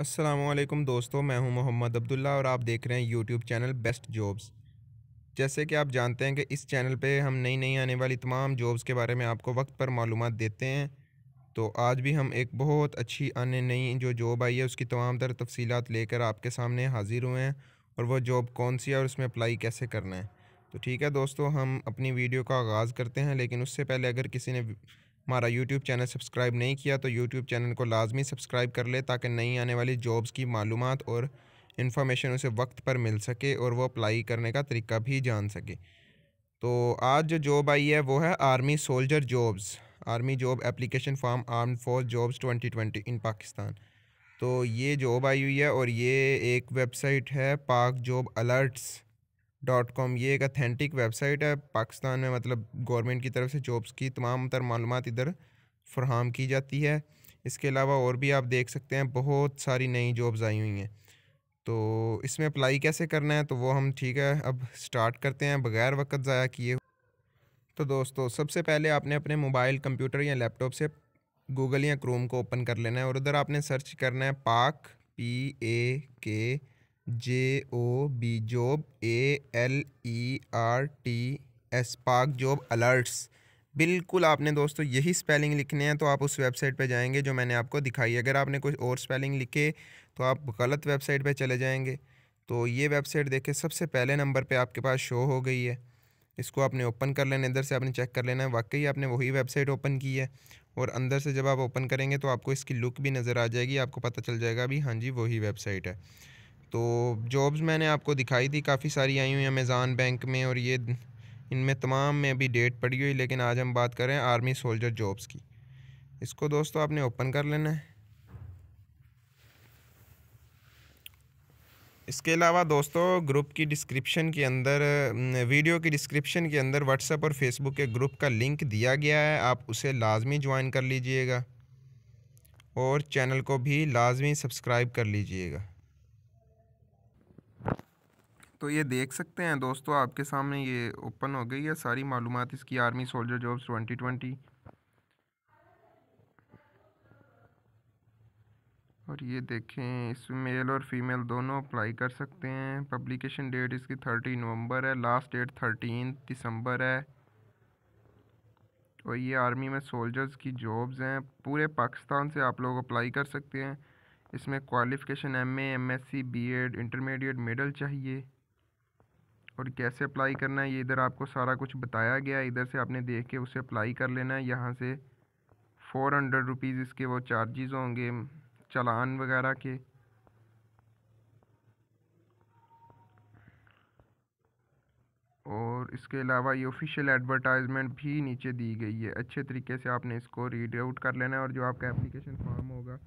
असलम दोस्तों मैं हूं मोहम्मद अब्दुल्ला और आप देख रहे हैं यूट्यूब चैनल बेस्ट जॉब्स जैसे कि आप जानते हैं कि इस चैनल पे हम नई नई आने वाली तमाम जॉब्स के बारे में आपको वक्त पर मालूम देते हैं तो आज भी हम एक बहुत अच्छी आने नई जो जॉब आई है उसकी तमाम तर तफसीत लेकर आपके सामने हाज़िर हुए हैं और वह जॉब कौन सी है और उसमें अप्लाई कैसे करना है तो ठीक है दोस्तों हम अपनी वीडियो का आगाज़ करते हैं लेकिन उससे पहले अगर किसी ने हमारा यूट्यूब चैनल सब्सक्राइब नहीं किया तो यूट्यूब चैनल को लाजमी सब्सक्राइब कर ले ताकि नई आने वाली जॉब्स की मालूम और इन्फॉर्मेशन उसे वक्त पर मिल सके और वो अप्लाई करने का तरीका भी जान सके तो आज जो जॉब आई है वो है army soldier jobs army job application form arm for jobs 2020 in Pakistan तो ये जॉब आई हुई है और ये एक वेबसाइट है पाक जॉब अलर्ट्स डॉट कॉम ये एक अथेंटिक वेबसाइट है पाकिस्तान में मतलब गवर्नमेंट की तरफ से जॉब्स की तमाम तर मालूम इधर फ्राहम की जाती है इसके अलावा और भी आप देख सकते हैं बहुत सारी नई जॉब्स आई हुई हैं तो इसमें अप्लाई कैसे करना है तो वो हम ठीक है अब स्टार्ट करते हैं बग़ैर वक्त ज़ाया किए तो दोस्तों सबसे पहले आपने अपने मोबाइल कंप्यूटर या लैपटॉप से गूगल या क्रोम को ओपन कर लेना है और उधर आपने सर्च करना है पाक P A K J O B job A L E R T S Pak job alerts बिल्कुल आपने दोस्तों यही स्पेलिंग लिखने हैं तो आप उस वेबसाइट पे जाएंगे जो मैंने आपको दिखाई अगर आपने कुछ और स्पेलिंग लिखे तो आप गलत वेबसाइट पे चले जाएंगे तो ये वेबसाइट देखे सबसे पहले नंबर पे आपके पास शो हो गई है इसको आपने ओपन कर लेना इधर से आपने चेक कर लेना है वाकई आपने वही वेबसाइट ओपन की है और अंदर से जब आप ओपन करेंगे तो आपको इसकी लुक भी नज़र आ जाएगी आपको पता चल जाएगा अभी हाँ जी वही वेबसाइट है तो जॉब्स मैंने आपको दिखाई थी काफ़ी सारी आई हुई अमेज़ान बैंक में और ये इनमें तमाम में अभी डेट पड़ी हुई लेकिन आज हम बात कर रहे हैं आर्मी सोल्जर जॉब्स की इसको दोस्तों आपने ओपन कर लेना है इसके अलावा दोस्तों ग्रुप की डिस्क्रिप्शन के अंदर वीडियो की डिस्क्रिप्शन के अंदर व्हाट्सएप और फेसबुक के ग्रुप का लिंक दिया गया है आप उसे लाजमी ज्वाइन कर लीजिएगा और चैनल को भी लाजमी सब्सक्राइब कर लीजिएगा तो ये देख सकते हैं दोस्तों आपके सामने ये ओपन हो गई है सारी मालूम इसकी army soldier jobs twenty twenty और ये देखें इसमें मेल और फीमेल दोनों अप्लाई कर सकते हैं पब्लिकेशन डेट इसकी थर्टी नवंबर है लास्ट डेट थर्टीन दिसंबर है और ये आर्मी में सोल्जर्स की जॉब्स हैं पूरे पाकिस्तान से आप लोग अप्लाई कर सकते हैं इसमें qualification M MSc M S C B Ed intermediate medal चाहिए और कैसे अप्लाई करना है ये इधर आपको सारा कुछ बताया गया इधर से आपने देख के उसे अप्लाई कर लेना है यहाँ से फ़ोर हंड्रेड रुपीज़ इसके वो चार्जेस होंगे चलान वगैरह के और इसके अलावा ये ऑफिशियल एडवर्टाइजमेंट भी नीचे दी गई है अच्छे तरीके से आपने इसको रीड आउट कर लेना है और जो आपका एप्लीकेशन फॉर्म होगा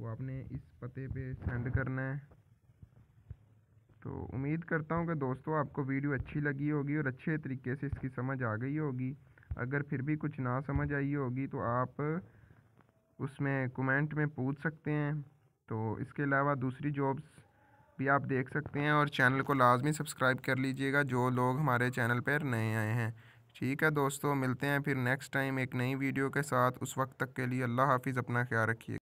वो आपने इस पते पे सेंड करना है तो उम्मीद करता हूँ कि दोस्तों आपको वीडियो अच्छी लगी होगी और अच्छे तरीके से इसकी समझ आ गई होगी अगर फिर भी कुछ ना समझ आई होगी तो आप उसमें कमेंट में पूछ सकते हैं तो इसके अलावा दूसरी जॉब्स भी आप देख सकते हैं और चैनल को लाजमी सब्सक्राइब कर लीजिएगा जो लोग हमारे चैनल पर नए आए हैं ठीक है दोस्तों मिलते हैं फिर नेक्स्ट टाइम एक नई वीडियो के साथ उस वक्त तक के लिए अल्लाह हाफिज़ अपना ख्याल रखिए